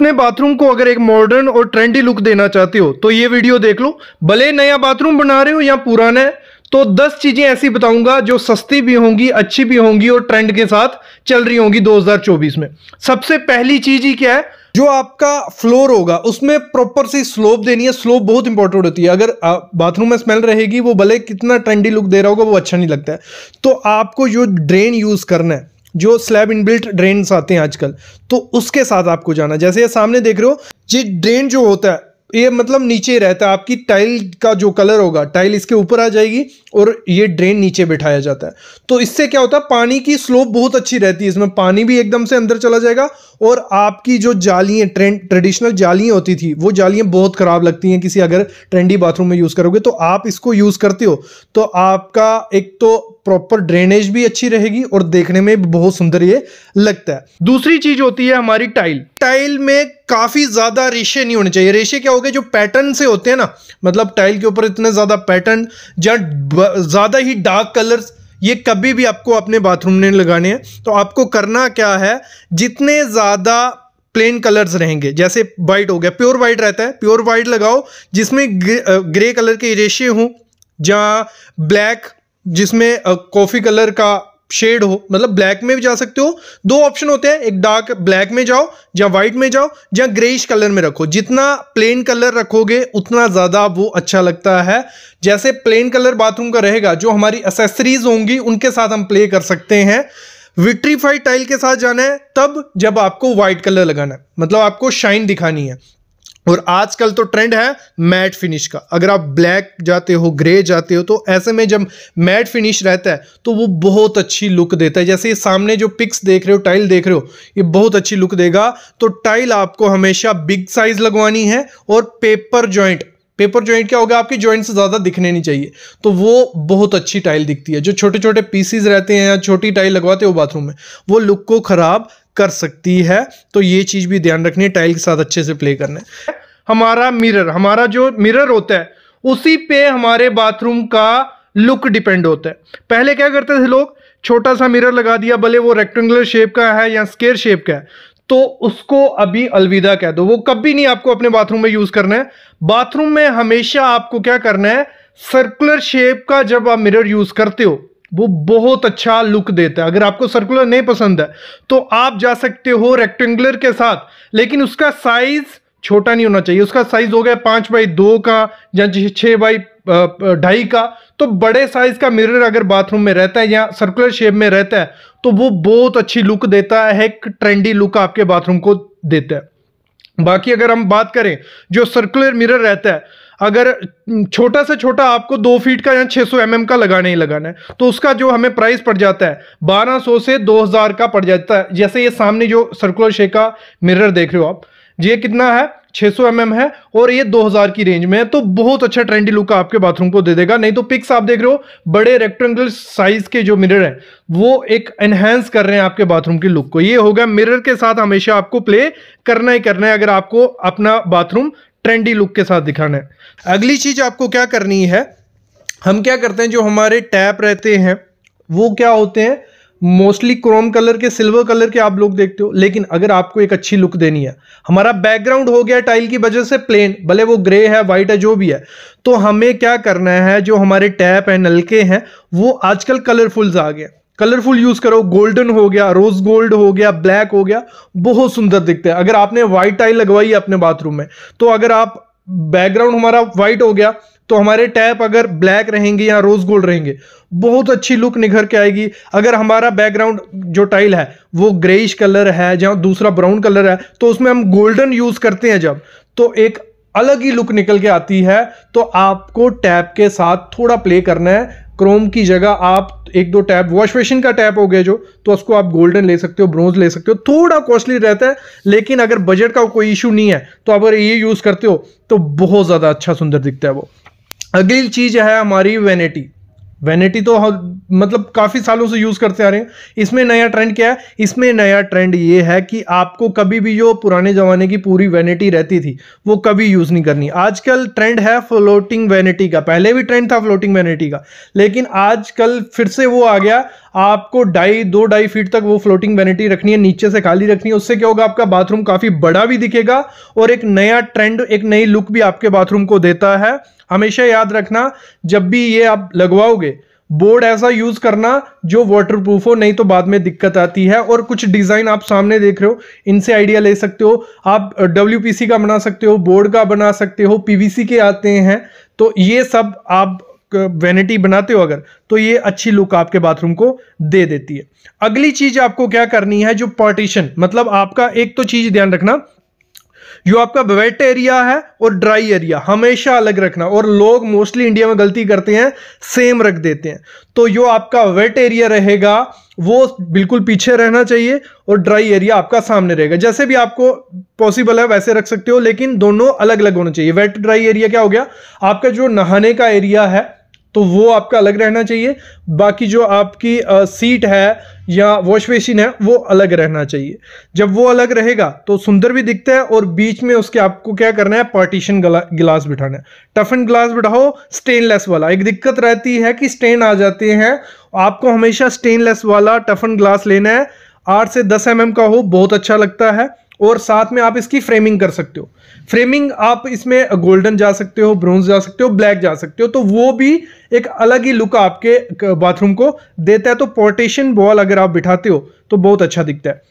अपने बाथरूम को अगर एक मॉडर्न और ट्रेंडी लुक देना चाहते हो तो ये वीडियो देख लो भले नया बाथरूम बना रहे हो या पुराना है तो 10 चीज़ें ऐसी बताऊंगा जो सस्ती भी होंगी अच्छी भी होंगी और ट्रेंड के साथ चल रही होंगी 2024 में सबसे पहली चीज़ ही क्या है जो आपका फ्लोर होगा उसमें प्रॉपर सी स्लोप देनी है स्लोप बहुत इंपॉर्टेंट होती है अगर बाथरूम में स्मेल रहेगी वो भले कितना ट्रेंडी लुक दे रहा होगा वो अच्छा नहीं लगता है तो आपको जो ड्रेन यूज़ करना है जो स्लैब इनबिल्ट ड्रेन आते हैं आजकल तो उसके साथ आपको जाना जैसे ये सामने देख रहे हो ये ड्रेन जो होता है ये मतलब नीचे रहता है आपकी टाइल का जो कलर होगा टाइल इसके ऊपर आ जाएगी और ये ड्रेन नीचे बिठाया जाता है तो इससे क्या होता है पानी की स्लोप बहुत अच्छी रहती है इसमें पानी भी एकदम से अंदर चला जाएगा और आपकी जो जालियाँ ट्रेंड ट्रेडिशनल जालियाँ होती थी वो जालियाँ बहुत ख़राब लगती हैं किसी अगर ट्रेंडी बाथरूम में यूज़ करोगे तो आप इसको यूज़ करते हो तो आपका एक तो प्रॉपर ड्रेनेज भी अच्छी रहेगी और देखने में भी बहुत सुंदर ये लगता है दूसरी चीज होती है हमारी टाइल टाइल में काफ़ी ज़्यादा रेशे नहीं होने चाहिए रेशे क्या हो गए जो पैटर्न से होते हैं ना मतलब टाइल के ऊपर इतने ज़्यादा पैटर्न या ज़्यादा ही डार्क कलर्स ये कभी भी आपको अपने बाथरूम में लगाने हैं तो आपको करना क्या है जितने ज़्यादा प्लेन कलर्स रहेंगे जैसे वाइट हो गया प्योर वाइट रहता है प्योर वाइट लगाओ जिसमें ग्रे, ग्रे कलर के रेशे हों जहाँ ब्लैक जिसमें कॉफ़ी कलर का शेड हो मतलब ब्लैक में भी जा सकते हो दो ऑप्शन होते हैं एक डार्क ब्लैक में जाओ या वाइट में जाओ या ग्रेइश कलर में रखो जितना प्लेन कलर रखोगे उतना ज़्यादा वो अच्छा लगता है जैसे प्लेन कलर बाथरूम का रहेगा जो हमारी एसेसरीज होंगी उनके साथ हम प्ले कर सकते हैं विट्रीफाइड टाइल के साथ जाना है तब जब आपको व्हाइट कलर लगाना है मतलब आपको शाइन दिखानी है और आजकल तो ट्रेंड है मैट फिनिश का अगर आप ब्लैक जाते हो ग्रे जाते हो तो ऐसे में जब मैट फिनिश रहता है तो वो बहुत अच्छी लुक देता है जैसे ये सामने जो पिक्स देख रहे हो टाइल देख रहे हो ये बहुत अच्छी लुक देगा तो टाइल आपको हमेशा बिग साइज लगवानी है और पेपर जॉइंट पेपर जॉइंट क्या होगा आपके जॉइंट से ज़्यादा दिखने नहीं चाहिए तो वो बहुत अच्छी टाइल दिखती है जो छोटे छोटे पीसीज रहते हैं या छोटी टाइल लगवाते हो बाथरूम में वो लुक को ख़राब कर सकती है तो ये चीज़ भी ध्यान रखनी है टाइल के साथ अच्छे से प्ले करना है हमारा मिरर हमारा जो मिरर होता है उसी पे हमारे बाथरूम का लुक डिपेंड होता है पहले क्या करते थे लोग छोटा सा मिरर लगा दिया भले वो रेक्टेंगुलर शेप का है या स्केयर शेप का है तो उसको अभी अलविदा कह दो वो कभी नहीं आपको अपने बाथरूम में यूज़ करना है बाथरूम में हमेशा आपको क्या करना है सर्कुलर शेप का जब आप मिरर यूज़ करते हो वो बहुत अच्छा लुक देता है अगर आपको सर्कुलर नहीं पसंद है तो आप जा सकते हो रेक्टेंगुलर के साथ लेकिन उसका साइज़ छोटा नहीं होना चाहिए उसका साइज हो गया पांच बाई दो का या छह बाई ढाई का तो बड़े साइज का मिरर अगर बाथरूम में रहता है या सर्कुलर शेप में रहता है तो वो बहुत अच्छी लुक देता है एक ट्रेंडी लुक आपके बाथरूम को देता है बाकी अगर हम बात करें जो सर्कुलर मिरर रहता है अगर छोटा से छोटा आपको दो फीट का या 600 सौ mm का लगाना ही लगाना है तो उसका जो हमें प्राइस पड़ जाता है 1200 से 2000 का पड़ जाता है जैसे ये सामने जो सर्कुलर शेप का मिरर देख रहे हो आप ये कितना है 600 सौ mm है और ये 2000 की रेंज में है तो बहुत अच्छा ट्रेंडी लुक आपके बाथरूम को दे देगा नहीं तो पिक्स आप देख रहे हो बड़े रेक्टेंगल साइज के जो मिरर हैं वो एक एनहेंस कर रहे हैं आपके बाथरूम के लुक को ये होगा मिरर के साथ हमेशा आपको प्ले करना ही करना है अगर आपको अपना बाथरूम ट्रेंडी लुक के साथ दिखाना है अगली चीज़ आपको क्या करनी है हम क्या करते हैं जो हमारे टैप रहते हैं वो क्या होते हैं मोस्टली क्रोम कलर के सिल्वर कलर के आप लोग देखते हो लेकिन अगर आपको एक अच्छी लुक देनी है हमारा बैकग्राउंड हो गया टाइल की वजह से प्लेन भले वो ग्रे है वाइट है जो भी है तो हमें क्या करना है जो हमारे टैप है नलके हैं वो आजकल कलरफुल्स आ गए कलरफुल यूज करो गोल्डन हो गया रोज गोल्ड हो गया ब्लैक हो गया बहुत सुंदर दिखते हैं अगर आपने व्हाइट टाइल लगवाई है अपने बाथरूम में तो अगर आप बैकग्राउंड हमारा व्हाइट हो गया तो हमारे टैप अगर ब्लैक रहेंगे या रोज़ गोल्ड रहेंगे बहुत अच्छी लुक निखर के आएगी अगर हमारा बैकग्राउंड जो टाइल है वो ग्रेइश कलर है या दूसरा ब्राउन कलर है तो उसमें हम गोल्डन यूज़ करते हैं जब तो एक अलग ही लुक निकल के आती है तो आपको टैप के साथ थोड़ा प्ले करना है क्रोम की जगह आप एक दो टैप वॉश मशीन का टैप हो गया जो तो उसको आप गोल्डन ले सकते हो ब्रोंज ले सकते हो थोड़ा कॉस्टली रहता है लेकिन अगर बजट का कोई इशू नहीं है तो अगर ये यूज़ करते हो तो बहुत ज़्यादा अच्छा सुंदर दिखता है वो अगली चीज है हमारी वेनिटी वैनिटी तो हाँ, मतलब काफ़ी सालों से यूज़ करते आ रहे हैं इसमें नया ट्रेंड क्या है इसमें नया ट्रेंड ये है कि आपको कभी भी जो पुराने ज़माने की पूरी वैनिटी रहती थी वो कभी यूज़ नहीं करनी आजकल ट्रेंड है फ्लोटिंग वैनिटी का पहले भी ट्रेंड था फ्लोटिंग वैनिटी का लेकिन आजकल फिर से वो आ गया आपको ढाई दो ढाई फीट तक वो फ्लोटिंग वैनिटी रखनी है नीचे से खाली रखनी है उससे क्या होगा आपका बाथरूम काफ़ी बड़ा भी दिखेगा और एक नया ट्रेंड एक नई लुक भी आपके बाथरूम को देता है हमेशा याद रखना जब भी ये आप लगवाओगे बोर्ड ऐसा यूज करना जो वाटरप्रूफ हो नहीं तो बाद में दिक्कत आती है और कुछ डिजाइन आप सामने देख रहे हो इनसे आइडिया ले सकते हो आप डब्ल्यू का बना सकते हो बोर्ड का बना सकते हो पीवीसी के आते हैं तो ये सब आप वेनिटी बनाते हो अगर तो ये अच्छी लुक आपके बाथरूम को दे देती है अगली चीज आपको क्या करनी है जो पार्टीशन मतलब आपका एक तो चीज ध्यान रखना जो आपका वेट एरिया है और ड्राई एरिया हमेशा अलग रखना और लोग मोस्टली इंडिया में गलती करते हैं सेम रख देते हैं तो जो आपका वेट एरिया रहेगा वो बिल्कुल पीछे रहना चाहिए और ड्राई एरिया आपका सामने रहेगा जैसे भी आपको पॉसिबल है वैसे रख सकते हो लेकिन दोनों अलग अलग होना चाहिए वेट ड्राई एरिया क्या हो गया आपका जो नहाने का एरिया है तो वो आपका अलग रहना चाहिए बाकी जो आपकी आ, सीट है या वॉश बेसिन है वो अलग रहना चाहिए जब वो अलग रहेगा तो सुंदर भी दिखता है और बीच में उसके आपको क्या करना है पार्टीशन गला, गिलास बिठाना है टफन गिलास बिठाओ स्टेनलेस वाला एक दिक्कत रहती है कि स्टेन आ जाते हैं आपको हमेशा स्टेनलेस वाला टफन ग्लास लेना है आठ से दस एम mm का हो बहुत अच्छा लगता है और साथ में आप इसकी फ्रेमिंग कर सकते हो फ्रेमिंग आप इसमें गोल्डन जा सकते हो ब्रोन्स जा सकते हो ब्लैक जा सकते हो तो वो भी एक अलग ही लुक आपके बाथरूम को देता है तो पोर्टेशन बॉल अगर आप बिठाते हो तो बहुत अच्छा दिखता है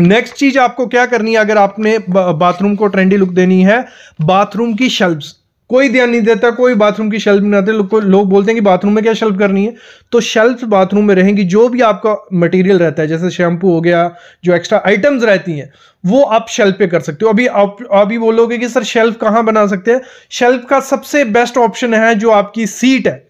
नेक्स्ट चीज आपको क्या करनी है अगर आपने बाथरूम को ट्रेंडी लुक देनी है बाथरूम की शेल्फ्स कोई ध्यान नहीं देता कोई बाथरूम की शेल्फ नहीं आते लोग लो बोलते हैं कि बाथरूम में क्या शेल्फ करनी है तो शेल्फ बाथरूम में रहेंगी जो भी आपका मटेरियल रहता है जैसे शैम्पू हो गया जो एक्स्ट्रा आइटम्स रहती हैं वो आप शेल्फ पे कर सकते हो अभी आप अभी बोलोगे कि सर शेल्फ कहाँ बना सकते हैं शेल्फ का सबसे बेस्ट ऑप्शन है जो आपकी सीट है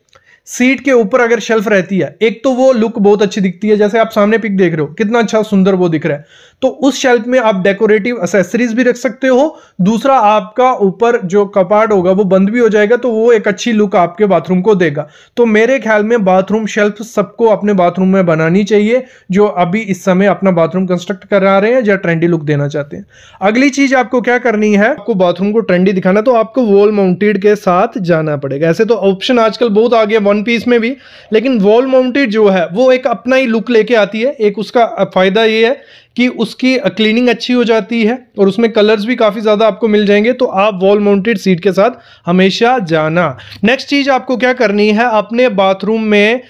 सीट के ऊपर अगर शेल्फ रहती है एक तो वो लुक बहुत अच्छी दिखती है जैसे आप सामने पिक देख रहे हो कितना अच्छा सुंदर वो दिख रहा है तो उस शेल्फ में आप डेकोरेटिव असेसरीज भी रख सकते हो दूसरा आपका ऊपर जो कपाट होगा वो बंद भी हो जाएगा तो वो एक अच्छी लुक आपके बाथरूम को देगा तो मेरे ख्याल में बाथरूम शेल्फ सबको अपने बाथरूम में बनानी चाहिए जो अभी इस समय अपना बाथरूम कंस्ट्रक्ट करा रहे हैं या ट्रेंडी लुक देना चाहते हैं अगली चीज आपको क्या करनी है आपको बाथरूम को ट्रेंडी दिखाना तो आपको वॉल माउंटेड के साथ जाना पड़ेगा ऐसे तो ऑप्शन आजकल बहुत आ गया वन पीस में भी लेकिन वॉल माउंटेड जो है वो एक अपना ही लुक लेके आती है एक उसका फायदा ये है कि उसकी क्लीनिंग अच्छी हो जाती है और उसमें कलर्स भी काफ़ी ज़्यादा आपको मिल जाएंगे तो आप वॉल माउंटेड सीट के साथ हमेशा जाना नेक्स्ट चीज़ आपको क्या करनी है अपने बाथरूम में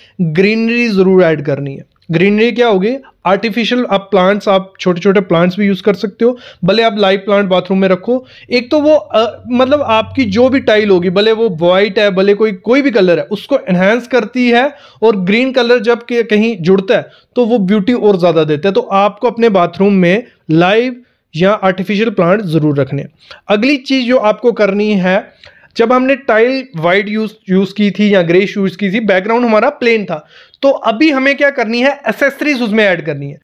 ग्रीनरी ज़रूर ऐड करनी है ग्रीनरी क्या होगी आर्टिफिशियल आप प्लांट्स आप छोटे छोटे प्लांट्स भी यूज़ कर सकते हो भले आप लाइव प्लांट बाथरूम में रखो एक तो वो आ, मतलब आपकी जो भी टाइल होगी भले वो वाइट है भले कोई कोई भी कलर है उसको एनहेंस करती है और ग्रीन कलर जब कहीं जुड़ता है तो वो ब्यूटी और ज़्यादा देता है तो आपको अपने बाथरूम में लाइव या आर्टिफिशियल प्लांट ज़रूर रखने अगली चीज़ जो आपको करनी है जब हमने टाइल वाइड यूज यूज की थी या ग्रे यूज की थी बैकग्राउंड हमारा प्लेन था तो अभी हमें क्या करनी है एसेसरीज उसमें ऐड करनी है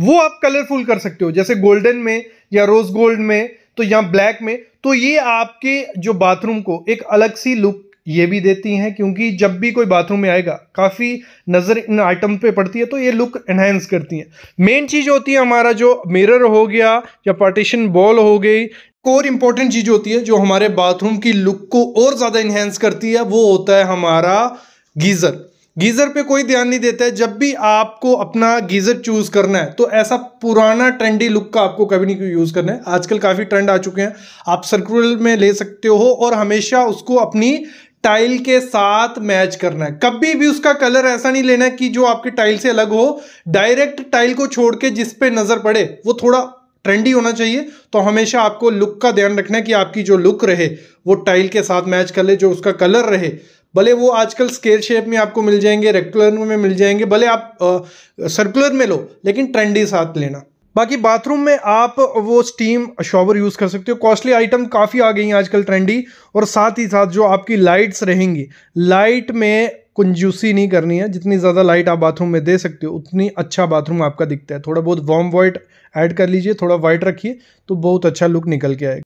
वो आप कलरफुल कर सकते हो जैसे गोल्डन में या रोज गोल्ड में तो या ब्लैक में तो ये आपके जो बाथरूम को एक अलग सी लुक ये भी देती हैं क्योंकि जब भी कोई बाथरूम में आएगा काफ़ी नज़र इन आइटम पे पड़ती है तो ये लुक एनहेंस करती हैं मेन चीज़ होती है हमारा जो मिरर हो गया या पार्टीशन बॉल हो गई और इम्पॉर्टेंट चीज़ होती है जो हमारे बाथरूम की लुक को और ज़्यादा इन्हेंस करती है वो होता है हमारा गीज़र गीज़र पे कोई ध्यान नहीं देता है जब भी आपको अपना गीज़र चूज़ करना है तो ऐसा पुराना ट्रेंडी लुक का आपको कभी नहीं यूज़ करना है आजकल काफ़ी ट्रेंड आ चुके हैं आप सर्कुलर में ले सकते हो और हमेशा उसको अपनी टाइल के साथ मैच करना है कभी भी उसका कलर ऐसा नहीं लेना है कि जो आपके टाइल से अलग हो डायरेक्ट टाइल को छोड़ के जिसपे नज़र पड़े वो थोड़ा ट्रेंडी होना चाहिए तो हमेशा आपको लुक का ध्यान रखना है कि आपकी जो लुक रहे वो टाइल के साथ मैच कर ले जो उसका कलर रहे भले वो आजकल स्केयर शेप में आपको मिल जाएंगे रेक्टुलर में मिल जाएंगे भले आप सर्कुलर में लो लेकिन ट्रेंडी साथ लेना बाकी बाथरूम में आप वो स्टीम शॉवर यूज़ कर सकते हो कॉस्टली आइटम काफ़ी आ गई हैं आजकल ट्रेंडी और साथ ही साथ जो आपकी लाइट्स रहेंगी लाइट में कुंजूसी नहीं करनी है जितनी ज़्यादा लाइट आप बाथरूम में दे सकते हो उतनी अच्छा बाथरूम आपका दिखता है थोड़ा बहुत वॉम वाइट ऐड कर लीजिए थोड़ा वाइट रखिए तो बहुत अच्छा लुक निकल के आएगा